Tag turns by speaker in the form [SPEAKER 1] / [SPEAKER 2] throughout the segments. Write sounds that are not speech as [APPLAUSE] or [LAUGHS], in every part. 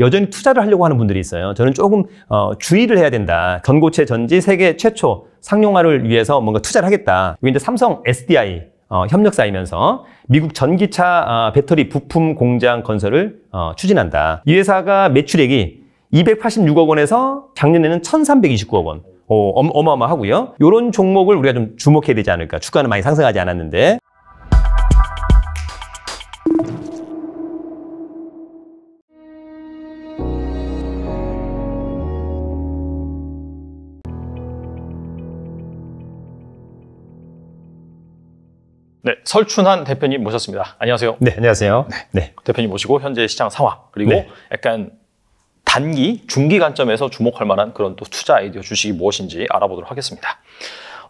[SPEAKER 1] 여전히 투자를 하려고 하는 분들이 있어요. 저는 조금 어, 주의를 해야 된다. 전고체 전지 세계 최초 상용화를 위해서 뭔가 투자를 하겠다. 그리고 이제 삼성 SDI 어, 협력사이면서 미국 전기차 어, 배터리 부품 공장 건설을 어, 추진한다. 이 회사가 매출액이 286억 원에서 작년에는 1,329억 원. 어, 어마어마하고요. 이런 종목을 우리가 좀 주목해야 되지 않을까. 주가는 많이 상승하지 않았는데.
[SPEAKER 2] 네, 설춘환 대표님 모셨습니다. 안녕하세요. 네, 안녕하세요. 네, 네. 대표님 모시고 현재 시장 상황 그리고 네. 약간 단기, 중기 관점에서 주목할 만한 그런 또 투자 아이디어 주식이 무엇인지 알아보도록 하겠습니다.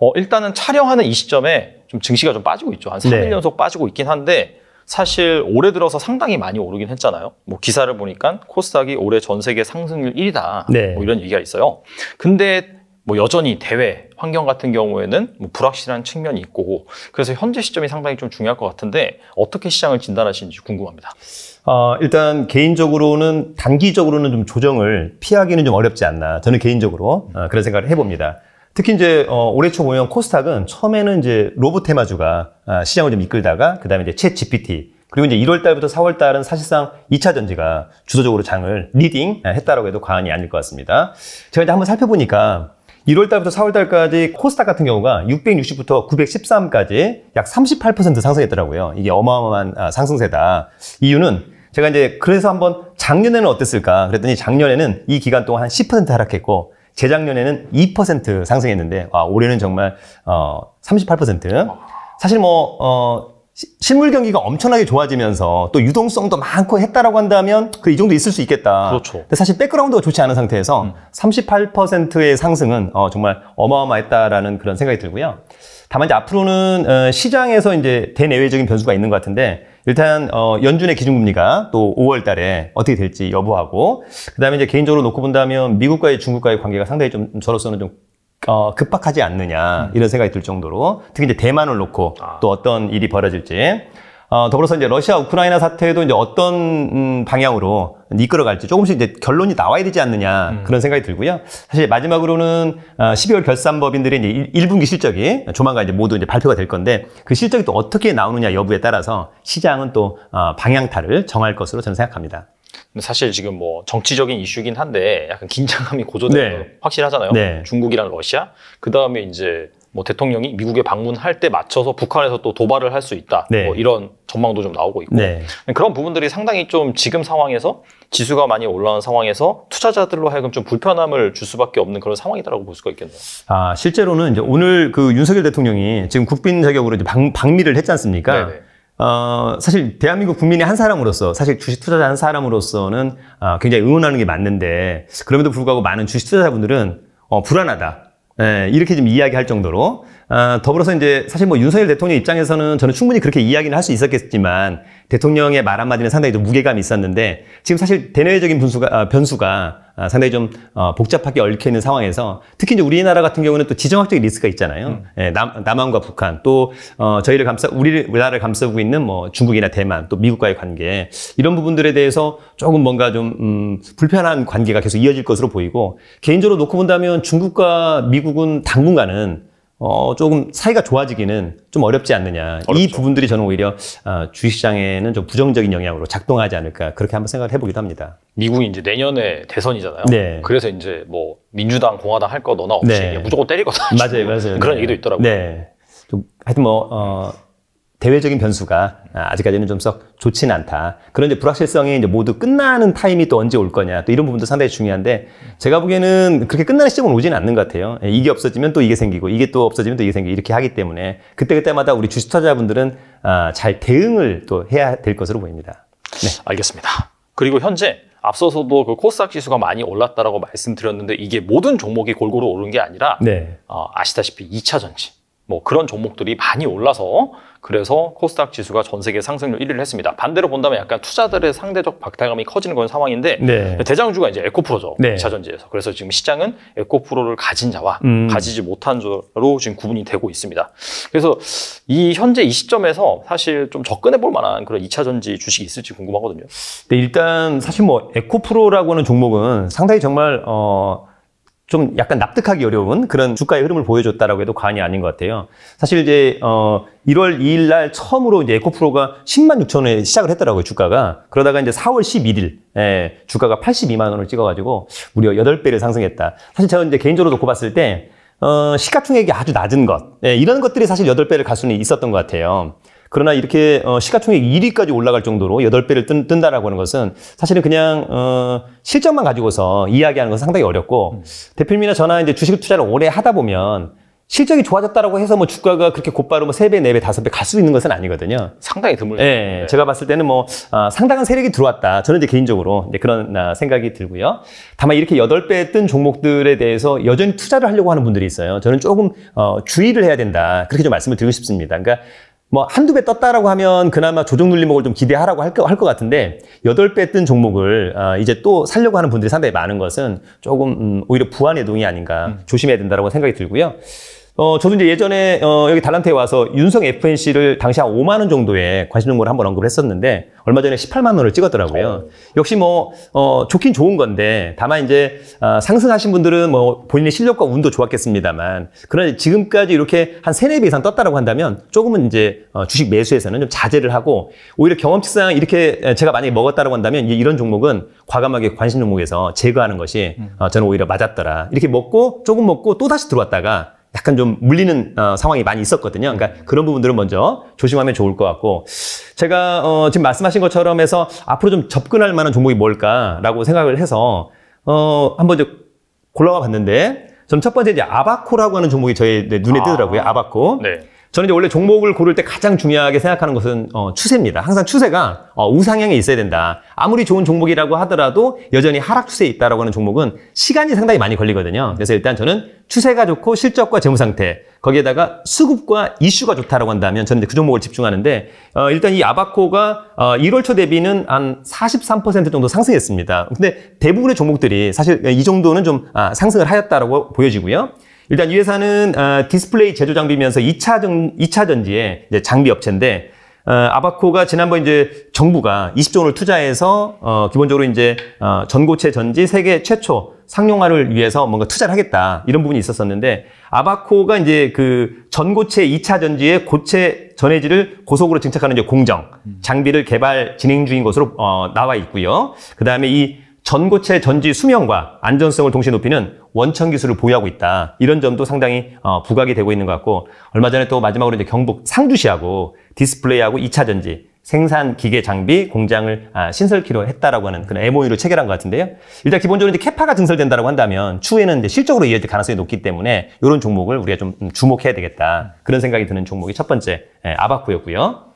[SPEAKER 2] 어, 일단은 촬영하는 이 시점에 좀 증시가 좀 빠지고 있죠. 한 3일 네. 연속 빠지고 있긴 한데 사실 올해 들어서 상당히 많이 오르긴 했잖아요. 뭐 기사를 보니까 코스닥이 올해 전 세계 상승률 1위다. 네. 뭐 이런 얘기가 있어요. 근데 뭐 여전히 대외 환경 같은 경우에는 뭐 불확실한 측면이 있고 그래서 현재 시점이 상당히 좀 중요할 것 같은데 어떻게 시장을 진단하시는지 궁금합니다.
[SPEAKER 1] 어, 일단 개인적으로는 단기적으로는 좀 조정을 피하기는 좀 어렵지 않나 저는 개인적으로 어, 그런 생각을 해봅니다. 특히 이제 어, 올해 초 보면 코스닥은 처음에는 이제 로봇 테마주가 아, 시장을 좀 이끌다가 그다음에 이제 챗 GPT 그리고 이제 1월 달부터 4월 달은 사실상 2차 전지가 주도적으로 장을 리딩 아, 했다라고 해도 과언이 아닐 것 같습니다. 제가 이제 한번 살펴보니까 1월달부터 4월달까지 코스닥 같은 경우가 660부터 913까지 약 38% 상승했더라고요. 이게 어마어마한 아, 상승세다. 이유는 제가 이제 그래서 한번 작년에는 어땠을까 그랬더니 작년에는 이 기간 동안 한 10% 하락했고 재작년에는 2% 상승했는데 와, 아, 올해는 정말 어, 38% 사실 뭐 어, 실물 경기가 엄청나게 좋아지면서 또 유동성도 많고 했다라고 한다면 그 이 정도 있을 수 있겠다. 그렇죠. 근데 사실 백그라운드가 좋지 않은 상태에서 음. 38%의 상승은 어, 정말 어마어마했다라는 그런 생각이 들고요. 다만 이제 앞으로는 어, 시장에서 이제 대내외적인 변수가 있는 것 같은데 일단 어, 연준의 기준금리가 또 5월달에 어떻게 될지 여부하고 그다음에 이제 개인적으로 놓고 본다면 미국과의 중국과의 관계가 상당히 좀 저로서는 좀 어, 급박하지 않느냐 음. 이런 생각이 들 정도로 특히 이제 대만을 놓고 아. 또 어떤 일이 벌어질지 어, 더불어서 이제 러시아 우크라이나 사태도 이제 어떤 음, 방향으로 이끌어갈지 조금씩 이제 결론이 나와야 되지 않느냐 음. 그런 생각이 들고요. 사실 마지막으로는 어, 12월 결산법인들의 이제 1, 분기 실적이 조만간 이제 모두 이제 발표가 될 건데 그 실적이 또 어떻게 나오느냐 여부에 따라서 시장은 또 어, 방향타를 정할 것으로 저는 생각합니다.
[SPEAKER 2] 사실 지금 뭐 정치적인 이슈긴 한데 약간 긴장감이 고조되는 네. 확실하잖아요. 네. 중국이랑 러시아 그 다음에 이제 뭐 대통령이 미국에 방문할 때 맞춰서 북한에서 또 도발을 할 수 있다. 뭐 네. 뭐 이런 전망도 좀 나오고 있고 네. 그런 부분들이 상당히 좀 지금 상황에서 지수가 많이 올라온 상황에서 투자자들로 하여금 좀 불편함을 줄 수밖에 없는 그런 상황이다라고 볼 수가 있겠네요.
[SPEAKER 1] 아 실제로는 이제 오늘 그 윤석열 대통령이 지금 국빈 자격으로 이제 방, 방미를 했지 않습니까? 네네. 어, 사실 대한민국 국민의 한 사람으로서 사실 주식 투자자 한 사람으로서는 어, 굉장히 응원하는 게 맞는데 그럼에도 불구하고 많은 주식 투자자분들은 어, 불안하다 에, 예, 이렇게 좀 이야기할 정도로 어, 더불어서 이제 사실 뭐 윤석열 대통령 입장에서는 저는 충분히 그렇게 이야기는할 수 있었겠지만 대통령의 말 한마디는 상당히 좀 무게감이 있었는데 지금 사실 대내외적인 분수가, 아, 변수가 아, 상당히 좀 어, 복잡하게 얽혀 있는 상황에서 특히 이제 우리나라 같은 경우는 또 지정학적인 리스크가 있잖아요. 음. 예, 남, 남한과 북한 또 어, 저희를 감싸 우리나라를 감싸고 있는 뭐 중국이나 대만 또 미국과의 관계 이런 부분들에 대해서 조금 뭔가 좀 음, 불편한 관계가 계속 이어질 것으로 보이고 개인적으로 놓고 본다면 중국과 미국은 당분간은 어, 조금 사이가 좋아지기는 좀 어렵지 않느냐. 어렵죠. 이 부분들이 저는 오히려 어, 주식시장에는 좀 부정적인 영향으로 작동하지 않을까 그렇게 한번 생각을 해보기도 합니다. 미국이 이제 내년에 대선이잖아요. 네.
[SPEAKER 2] 그래서 이제 뭐 민주당, 공화당 할 거 너나 없이 네. 무조건 때릴 거다. [LAUGHS] 맞아요, 맞아요. [LAUGHS] 그런 네. 얘기도 있더라고요. 네.
[SPEAKER 1] 좀 하여튼 뭐 어, 대외적인 변수가 아, 아직까지는 좀 썩 좋지는 않다. 그런 이제 불확실성이 이제 모두 끝나는 타임이 또 언제 올 거냐. 또 이런 부분도 상당히 중요한데 제가 보기에는 그렇게 끝나는 시점은 오지는 않는 것 같아요. 예, 이게 없어지면 또 이게 생기고 이게 또 없어지면 또 이게 생기고 이렇게 하기 때문에 그때그때마다 우리 주식 투자자분들은 아, 잘 대응을 또 해야 될 것으로 보입니다. 네. 알겠습니다.
[SPEAKER 2] 그리고 현재 앞서서도 그 코스닥 지수가 많이 올랐다라고 말씀드렸는데 이게 모든 종목이 골고루 오른 게 아니라 네. 어, 아시다시피 2차 전지 뭐 그런 종목들이 많이 올라서 그래서 코스닥 지수가 전 세계 상승률 1위를 했습니다. 반대로 본다면 약간 투자들의 상대적 박탈감이 커지는 그런 상황인데 네. 대장주가 이제 에코프로죠. 네. 2차전지에서. 그래서 지금 시장은 에코프로를 가진 자와 음. 가지지 못한 자로 지금 구분이 되고 있습니다. 그래서 이 현재 이 시점에서 사실 좀 접근해 볼 만한 그런 2차전지 주식이 있을지 궁금하거든요.
[SPEAKER 1] 네, 일단 사실 뭐 에코프로라고 하는 종목은 상당히 정말 어좀 약간 납득하기 어려운 그런 주가의 흐름을 보여줬다라고 해도 과언이 아닌 것 같아요. 사실 이제 어 1월 2일 날 처음으로 이제 에코프로가 10만 6천 원에 시작을 했더라고요, 주가가. 그러다가 이제 4월 11일 예, 주가가 82만 원을 찍어 가지고 무려 8배를 상승했다. 사실 저는 이제 개인적으로 놓고 봤을 때 어, 시가총액이 아주 낮은 것. 예, 이런 것들이 사실 8배를 갈 수는 있었던 것 같아요. 그러나 이렇게 어, 시가총액 1위까지 올라갈 정도로 8배를 뜬, 다라고 하는 것은 사실은 그냥 어, 실적만 가지고서 이야기하는 것은 상당히 어렵고 음. 대표님이나 저나 이제 주식 투자를 오래 하다 보면 실적이 좋아졌다라고 해서 뭐 주가가 그렇게 곧바로 뭐 3배, 4배, 5배 갈 수 있는 것은 아니거든요. 상당히 드물죠. 예, 네. 제가 봤을 때는 뭐 아, 상당한 세력이 들어왔다. 저는 이제 개인적으로 이제 그런 아, 생각이 들고요. 다만 이렇게 8배 뜬 종목들에 대해서 여전히 투자를 하려고 하는 분들이 있어요. 저는 조금 어, 주의를 해야 된다. 그렇게 좀 말씀을 드리고 싶습니다. 그러니까 뭐 한두 배 떴다라고 하면 그나마 조정 눌림목을 좀 기대하라고 할 것 같은데 여덟 배 뜬 종목을 아, 이제 또 살려고 하는 분들이 상당히 많은 것은 조금 음, 오히려 부한 의동이 아닌가 음. 조심해야 된다라고 생각이 들고요. 어, 저도 이제 예전에 어, 여기 달란트에 와서 윤성 FNC를 당시 한 5만 원 정도에 관심 정보를 한번 언급을 했었는데 얼마 전에 18만 원을 찍었더라고요. 역시 뭐 어, 좋긴 좋은 건데 다만 이제 어, 상승하신 분들은 뭐 본인의 실력과 운도 좋았겠습니다만 그러나 지금까지 이렇게 한 3, 4배 이상 떴다라고 한다면 조금은 이제 어, 주식 매수에서는 좀 자제를 하고 오히려 경험치상 이렇게 제가 많이 먹었다라고 한다면 이런 종목은 과감하게 관심 종목에서 제거하는 것이 어, 저는 오히려 맞았더라. 이렇게 먹고 조금 먹고 또 다시 들어왔다가 약간 좀 물리는 어, 상황이 많이 있었거든요. 그러니까 그런 부분들은 먼저 조심하면 좋을 것 같고 제가 어, 지금 말씀하신 것처럼 해서 앞으로 좀 접근할 만한 종목이 뭘까라고 생각을 해서 어, 한번 이 골라와 봤는데 전 첫 번째 이제 아바코라고 하는 종목이 저의 눈에 아. 뜨더라고요. 아바코. 네. 저는 이제 원래 종목을 고를 때 가장 중요하게 생각하는 것은 어, 추세입니다. 항상 추세가 어, 우상향에 있어야 된다. 아무리 좋은 종목이라고 하더라도 여전히 하락 추세에 있다라고 하는 종목은 시간이 상당히 많이 걸리거든요. 그래서 일단 저는 추세가 좋고 실적과 재무 상태 거기에다가 수급과 이슈가 좋다라고 한다면 저는 그 종목을 집중하는데 어, 일단 이 아바코가 어, 1월 초 대비는 한 43% 정도 상승했습니다. 근데 대부분의 종목들이 사실 이 정도는 좀 아, 상승을 하였다라고 보여지고요. 일단 이 회사는 어, 디스플레이 제조 장비면서 2차, 전, 2차 전지의 장비 업체인데 어, 아바코가 지난번 이제 정부가 20조 원을 투자해서 어, 기본적으로 이제 어, 전고체 전지 세계 최초 상용화를 위해서 뭔가 투자를 하겠다 이런 부분이 있었었는데 아바코가 이제 그 전고체 2차 전지의 고체 전해질을 고속으로 증착하는 이제 공정 장비를 개발 진행 중인 것으로 어, 나와 있고요. 그 다음에 이 전고체 전지 수명과 안전성을 동시에 높이는 원천 기술을 보유하고 있다. 이런 점도 상당히 어, 부각이 되고 있는 것 같고 얼마 전에 또 마지막으로 이제 경북 상주시하고 디스플레이하고 2차 전지 생산 기계 장비 공장을 아, 신설키로 했다라고 하는 그런 MOU를 체결한 것 같은데요. 일단 기본적으로 이제 케파가증설된다고 한다면 추후에는 이제 실적으로 이어질 가능성이 높기 때문에 이런 종목을 우리가 좀 주목해야 되겠다. 그런 생각이 드는 종목이 첫 번째 예, 아바쿠였고요.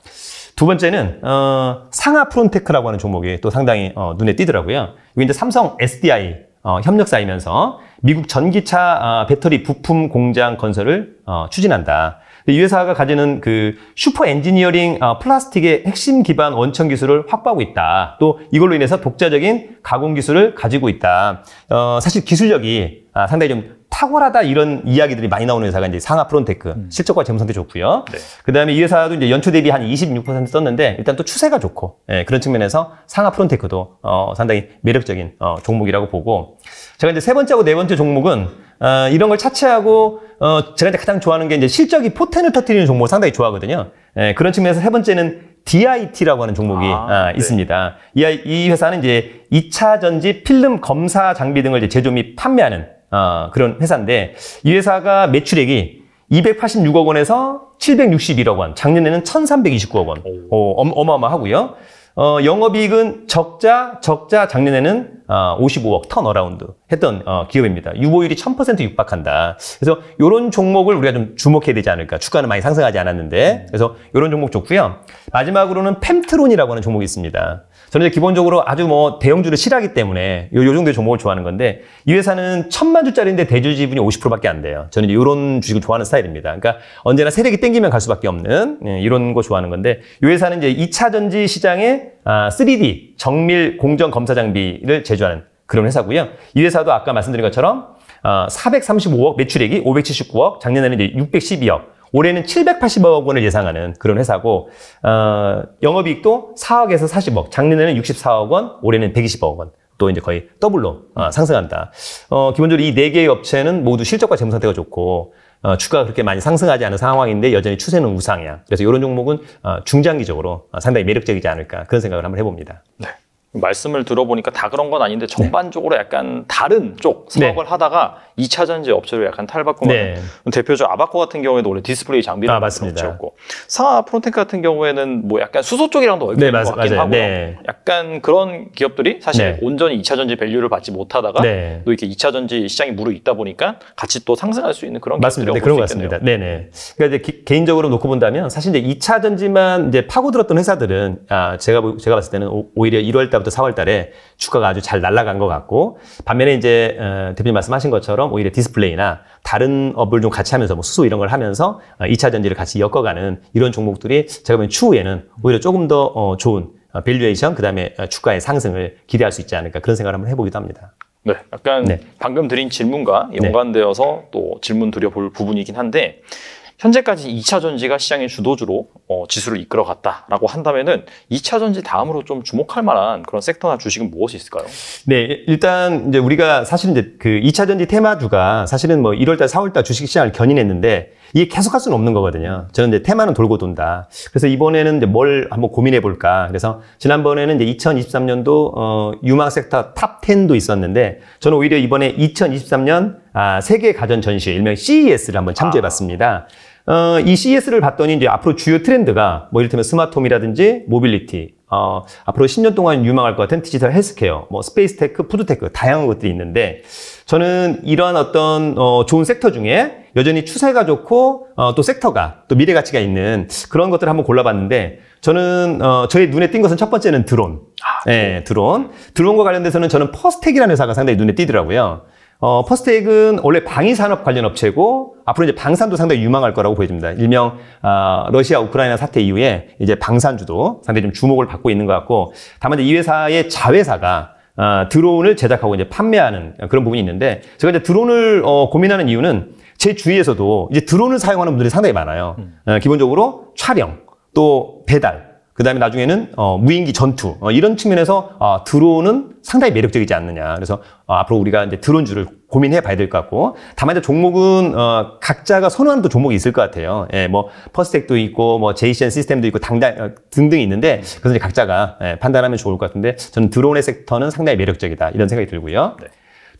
[SPEAKER 1] 두 번째는 어, 상하 프론테크라고 하는 종목이 또 상당히 어, 눈에 띄더라고요. 여기 이제 삼성 SDI 어, 협력사이면서 미국 전기차 아, 배터리 부품 공장 건설을 어, 추진한다. 이 회사가 가지는 그 슈퍼 엔지니어링 어, 플라스틱의 핵심 기반 원천 기술을 확보하고 있다. 또 이걸로 인해서 독자적인 가공 기술을 가지고 있다. 어, 사실 기술력이 아, 상당히 좀 탁월하다 이런 이야기들이 많이 나오는 회사가 이제 상하 프론테크 음. 실적과 재무 상태 좋고요. 네. 그다음에 이 회사도 이제 연초 대비 한 26% 썼는데 일단 또 추세가 좋고 예, 그런 측면에서 상하 프론테크도 어, 상당히 매력적인 어, 종목이라고 보고 제가 이제 세 번째하고 네 번째 종목은 어, 이런 걸 차치하고 어, 제가 이제 가장 좋아하는 게 이제 실적이 포텐을 터트리는 종목 상당히 좋아하거든요. 예, 그런 측면에서 세 번째는 DIT라고 하는 종목이 아, 아, 네. 있습니다. 이, 이 회사는 이제 2차 전지 필름 검사 장비 등을 제조 및 판매하는 어, 그런 회사인데 이 회사가 매출액이 286억 원에서 761억 원, 작년에는 1,329억 원, 오, 어, 어마어마하고요. 어, 영업이익은 적자, 적자 작년에는 어, 55억 턴어라운드 했던 어, 기업입니다. 유보율이 1000% 육박한다. 그래서 이런 종목을 우리가 좀 주목해야 되지 않을까. 주가는 많이 상승하지 않았는데. 음. 그래서 이런 종목 좋고요. 마지막으로는 펨트론이라고 하는 종목이 있습니다. 저는 이제 기본적으로 아주 뭐 대형주를 싫어하기 때문에 요, 요 정도의 종목을 좋아하는 건데 이 회사는 천만 주짜리인데 대주 지분이 50%밖에 안 돼요. 저는 이런 주식을 좋아하는 스타일입니다. 그러니까 언제나 세력이 땡기면 갈 수밖에 없는 예, 이런 거 좋아하는 건데 이 회사는 이제 2차 전지 시장에 아, 3D 정밀 공정 검사 장비를 제조하는 그런 회사고요. 이 회사도 아까 말씀드린 것처럼 아, 435억 매출액이 579억 작년에는 이제 612억 올해는 780억 원을 예상하는 그런 회사고 어, 영업이익도 4억에서 40억, 작년에는 64억 원, 올해는 120억 원. 또 이제 거의 더블로 어, 상승한다. 어, 기본적으로 이 네 개의 업체는 모두 실적과 재무 상태가 좋고 어, 주가가 그렇게 많이 상승하지 않은 상황인데 여전히 추세는 우상향. 그래서 이런 종목은 어, 중장기적으로 어, 상당히 매력적이지 않을까 그런 생각을 한번 해봅니다. 네.
[SPEAKER 2] 말씀을 들어보니까 다 그런 건 아닌데 네. 전반적으로 약간 다른 쪽 사업을 네. 하다가 2차 전지 업체로 약간 탈바꿈한 네. 대표적 아바코 같은 경우에도 원래 디스플레이 장비를 아, 맞습니고 상하 프론테크 같은 경우에는 뭐 약간 수소 쪽이랑도 얽힌 네, 맞, 같긴 맞아요. 하고요. 네. 약간 그런 기업들이 사실 네. 온전히 2차 전지 밸류를 받지 못하다가 또 이렇게 2차 전지 시장이 무르익다 보니까 같이 또 상승할 수 있는 그런 맞습니다. 네, 그런 것 같습니다. 있겠네요.
[SPEAKER 1] 네네. 그러니까 이제 기, 개인적으로 놓고 본다면 사실 이제 2차 전지만 이제 파고들었던 회사들은 아 제가 제가 봤을 때는 오, 오히려 1월 달 3월달부터 4월달에 주가가 아주 잘 날아간 것 같고 반면에 이제 어, 대표님 말씀하신 것처럼 오히려 디스플레이나 다른 업을 좀 같이 하면서 뭐 수소 이런 걸 하면서 2차 어, 전지를 같이 엮어가는 이런 종목들이 제가 보기엔 추후에는 오히려 조금 더 어, 좋은 밸류에이션 그다음에 주가의 상승을 기대할 수 있지 않을까 그런 생각을 한번 해보기도 합니다. 네,
[SPEAKER 2] 약간 네. 방금 드린 질문과 네. 연관되어서 네. 또 질문 드려볼 부분이긴 한데 현재까지 2차 전지가 시장의 주도주로 어, 지수를 이끌어갔다라고 한다면은 2차 전지 다음으로 좀 주목할 만한 그런 섹터나 주식은 무엇이 있을까요?
[SPEAKER 1] 네, 일단 이제 우리가 사실 이제 그 2차 전지 테마주가 사실은 뭐 1월달, 4월달 주식 시장을 견인했는데 이게 계속할 수는 없는 거거든요. 저는 이제 테마는 돌고 돈다. 그래서 이번에는 이제 뭘 한번 고민해 볼까. 그래서 지난번에는 이제 2023년도 어, 유망 섹터 탑 10도 있었는데 저는 오히려 이번에 2023년 아, 세계 가전 전시 일명 CES를 한번 참조해 아. 봤습니다. 아. 어, 이 CES를 봤더니 이제 앞으로 주요 트렌드가 뭐 이를테면 스마트홈이라든지 모빌리티, 어, 앞으로 10년 동안 유망할 것 같은 디지털 헬스케어, 뭐 스페이스 테크, 푸드 테크 다양한 것들이 있는데 저는 이러한 어떤 어, 좋은 섹터 중에 여전히 추세가 좋고 어, 또 섹터가 또 미래 가치가 있는 그런 것들을 한번 골라봤는데 저는 어, 저의 눈에 띈 것은 첫 번째는 드론. 아, 네. 예, 드론. 드론과 관련돼서는 저는 퍼스텍이라는 회사가 상당히 눈에 띄더라고요. 어, 퍼스트엑은 원래 방위 산업 관련 업체고 앞으로 이제 방산도 상당히 유망할 거라고 보여집니다. 일명 어, 러시아 우크라이나 사태 이후에 이제 방산주도 상당히 좀 주목을 받고 있는 것 같고 다만 이 회사의 자회사가 어, 드론을 제작하고 이제 판매하는 그런 부분이 있는데 제가 이제 드론을 어, 고민하는 이유는 제 주위에서도 이제 드론을 사용하는 분들이 상당히 많아요. 음. 예, 기본적으로 촬영 또 배달 그 다음에 나중에는 어, 무인기 전투 어, 이런 측면에서 어, 드론은 상당히 매력적이지 않느냐. 그래서 어, 앞으로 우리가 이제 드론주를 고민해 봐야 될 것 같고 다만 이제 종목은 어, 각자가 선호하는 또 종목이 있을 것 같아요. 예, 뭐 퍼스텍도 있고 뭐 제이션 시스템도 있고 당당 어, 등등이 있는데 그래서 이제 각자가 예, 판단하면 좋을 것 같은데 저는 드론의 섹터는 상당히 매력적이다 이런 생각이 들고요. 네.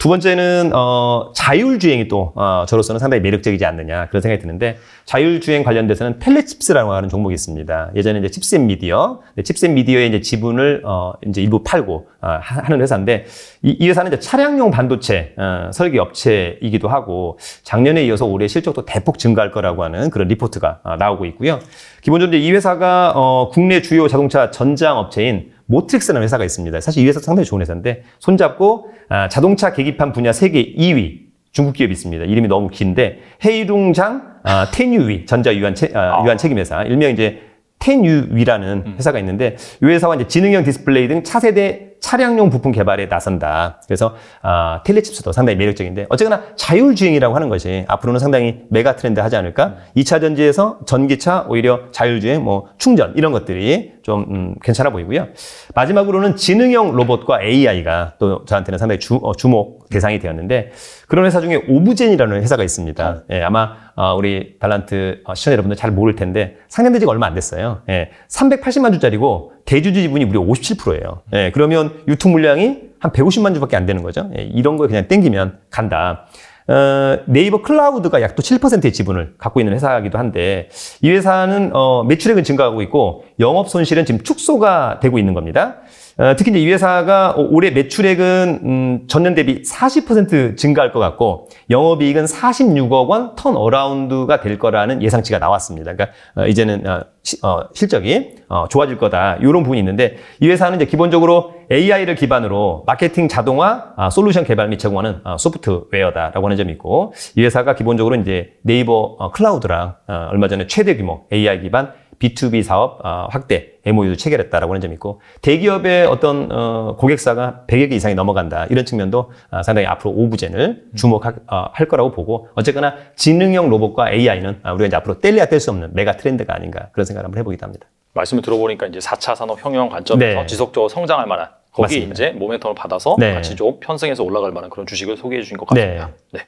[SPEAKER 1] 두 번째는 어, 자율주행이 또 어, 저로서는 상당히 매력적이지 않느냐 그런 생각이 드는데 자율주행 관련돼서는 펠렛 칩스라고 하는 종목이 있습니다. 예전에 이제 칩셋 미디어, 칩셋 미디어의 이제 지분을 어, 이제 일부 팔고 어, 하는 회사인데 이, 이, 회사는 이제 차량용 반도체 어, 설계 업체이기도 하고 작년에 이어서 올해 실적도 대폭 증가할 거라고 하는 그런 리포트가 어, 나오고 있고요. 기본적으로 이 회사가 어, 국내 주요 자동차 전장 업체인 모트릭스라는 회사가 있습니다. 사실 이 회사 상당히 좋은 회사인데 손잡고 아, 자동차 계기판 분야 세계 2위 중국 기업이 있습니다. 이름이 너무 긴데 헤이룽장 아, 텐유위 전자 유한 체, 아, 아, 유한 책임 회사 일명 이제 텐유위라는 음. 회사가 있는데 이 회사와 이제 지능형 디스플레이 등 차세대 차량용 부품 개발에 나선다. 그래서 아, 텔레칩스도 상당히 매력적인데 어쨌거나 자율주행이라고 하는 것이 앞으로는 상당히 메가 트렌드 하지 않을까? 2차 음. 전지에서 전기차 오히려 자율주행, 뭐 충전 이런 것들이 좀 음, 괜찮아 보이고요. 마지막으로는 지능형 로봇과 AI가 또 저한테는 상당히 주, 어, 주목 대상이 되었는데 그런 회사 중에 오브젠이라는 회사가 있습니다. 아. 예, 아마 어, 우리 달란트 어, 시청자 여러분들 잘 모를 텐데 상장된 지가 얼마 안 됐어요. 예, 380만 주짜리고 대주주 지분이 무려 57%예요. 예, 그러면 유통 물량이 한 150만 주밖에 안 되는 거죠. 예, 이런 걸 그냥 땡기면 간다. 어, 네이버 클라우드가 약또 7%의 지분을 갖고 있는 회사이기도 한데 이 회사는 어, 매출액은 증가하고 있고 영업 손실은 지금 축소가 되고 있는 겁니다. 어, 특히 이제 이 회사가 올해 매출액은 음, 전년 대비 40% 증가할 것 같고 영업이익은 46억 원 턴어라운드가 될 거라는 예상치가 나왔습니다. 그러니까 어, 이제는 어, 어, 실적이 어, 좋아질 거다 이런 부분이 있는데 이 회사는 이제 기본적으로 AI를 기반으로 마케팅 자동화 아, 솔루션 개발 및 제공하는 아, 소프트웨어다라고 하는 점이 있고 이 회사가 기본적으로 이제 네이버 어, 클라우드랑 얼마 전에 최대 규모 AI 기반 B2B 사업 아, 확대 m o u 체결했다라고 하는 점이 있고 대기업의 어떤 어, 고객사가 100여 개 이상이 넘어간다 이런 측면도 아, 상당히 앞으로 오부젠을 음. 주목할 어, 거라고 보고 어쨌거나 지능형 로봇과 AI는 아, 우리가 이제 앞으로 뗄래야 뗄 수 없는 메가 트렌드가 아닌가 그런 생각을 한번 해보기도 합니다.
[SPEAKER 2] 말씀을 들어보니까 이제 4차 산업 혁명 관점에서 네. 지속적으로 성장할 만한 거기 맞습니다. 이제 모멘텀을 받아서 네. 같이 좀 편승해서 올라갈 만한 그런 주식을 소개해 주신 것 같습니다. 네.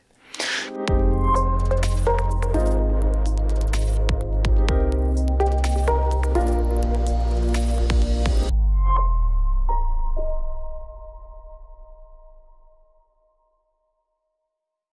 [SPEAKER 2] 네.